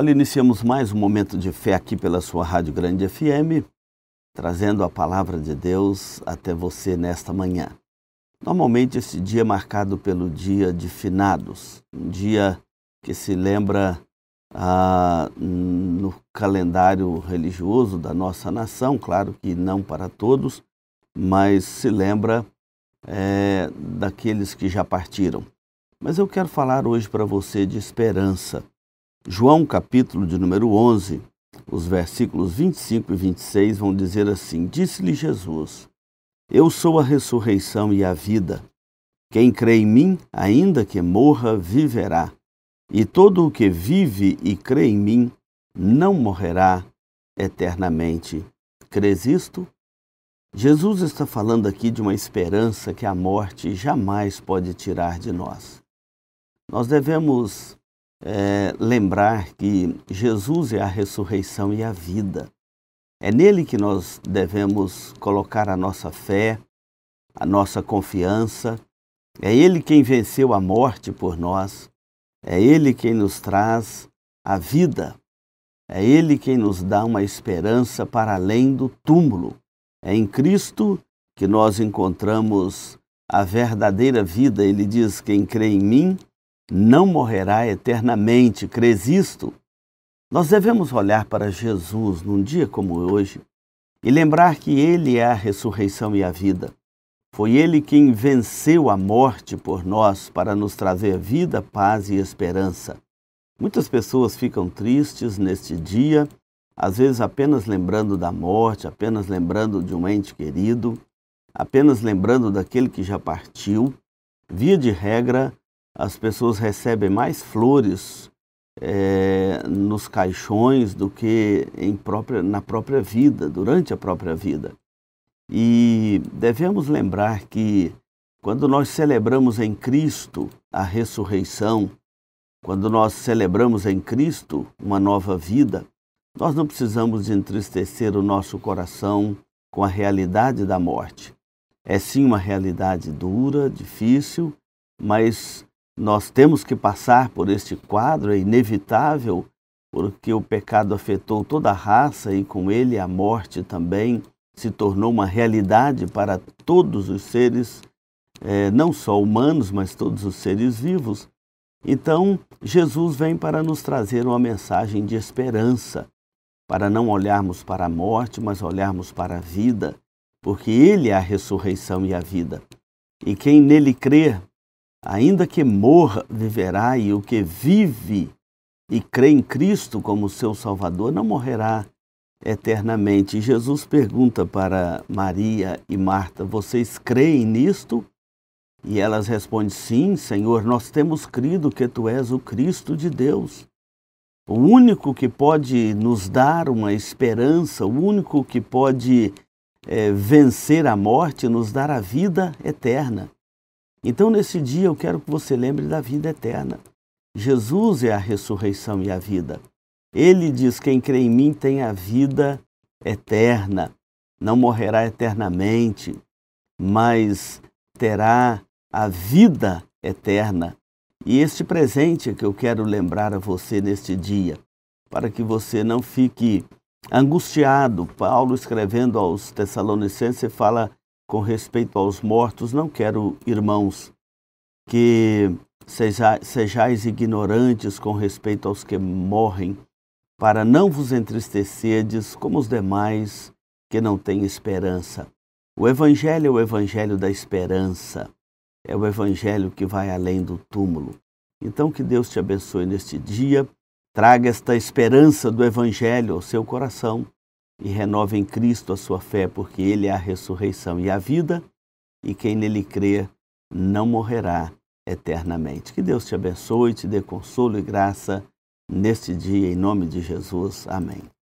Olha, iniciamos mais um momento de fé aqui pela sua Rádio Grande FM, trazendo a palavra de Deus até você nesta manhã. Normalmente esse dia é marcado pelo dia de finados, um dia que se lembra ah, no calendário religioso da nossa nação, claro que não para todos, mas se lembra é, daqueles que já partiram. Mas eu quero falar hoje para você de esperança. João, capítulo de número 11, os versículos 25 e 26 vão dizer assim: Disse-lhe Jesus: Eu sou a ressurreição e a vida. Quem crê em mim, ainda que morra, viverá. E todo o que vive e crê em mim não morrerá eternamente. Crês isto? Jesus está falando aqui de uma esperança que a morte jamais pode tirar de nós. Nós devemos é, lembrar que Jesus é a ressurreição e a vida. É nele que nós devemos colocar a nossa fé, a nossa confiança. É ele quem venceu a morte por nós. É ele quem nos traz a vida. É ele quem nos dá uma esperança para além do túmulo. É em Cristo que nós encontramos a verdadeira vida. Ele diz: Quem crê em mim, não morrerá eternamente. Crês isto? Nós devemos olhar para Jesus num dia como hoje e lembrar que Ele é a ressurreição e a vida. Foi Ele quem venceu a morte por nós para nos trazer vida, paz e esperança. Muitas pessoas ficam tristes neste dia, às vezes apenas lembrando da morte, apenas lembrando de um ente querido, apenas lembrando daquele que já partiu. Via de regra, as pessoas recebem mais flores é, nos caixões do que em própria, na própria vida, durante a própria vida. E devemos lembrar que quando nós celebramos em Cristo a ressurreição, quando nós celebramos em Cristo uma nova vida, nós não precisamos entristecer o nosso coração com a realidade da morte. É sim uma realidade dura, difícil, mas nós temos que passar por este quadro, é inevitável, porque o pecado afetou toda a raça e com ele a morte também se tornou uma realidade para todos os seres, é, não só humanos, mas todos os seres vivos. Então, Jesus vem para nos trazer uma mensagem de esperança, para não olharmos para a morte, mas olharmos para a vida, porque Ele é a ressurreição e a vida. E quem nele crer Ainda que morra, viverá, e o que vive e crê em Cristo como seu Salvador não morrerá eternamente. Jesus pergunta para Maria e Marta: Vocês creem nisto? E elas respondem: Sim, Senhor, nós temos crido que tu és o Cristo de Deus. O único que pode nos dar uma esperança, o único que pode é, vencer a morte, nos dar a vida eterna. Então, nesse dia, eu quero que você lembre da vida eterna. Jesus é a ressurreição e a vida. Ele diz: Quem crê em mim tem a vida eterna, não morrerá eternamente, mas terá a vida eterna. E este presente é que eu quero lembrar a você neste dia, para que você não fique angustiado. Paulo, escrevendo aos Tessalonicenses, fala com respeito aos mortos, não quero, irmãos, que seja, sejais ignorantes com respeito aos que morrem, para não vos entristecedes como os demais que não têm esperança. O Evangelho é o Evangelho da esperança, é o Evangelho que vai além do túmulo. Então, que Deus te abençoe neste dia, traga esta esperança do Evangelho ao seu coração e renova em Cristo a sua fé, porque Ele é a ressurreição e a vida, e quem nele crê não morrerá eternamente. Que Deus te abençoe, te dê consolo e graça neste dia, em nome de Jesus. Amém.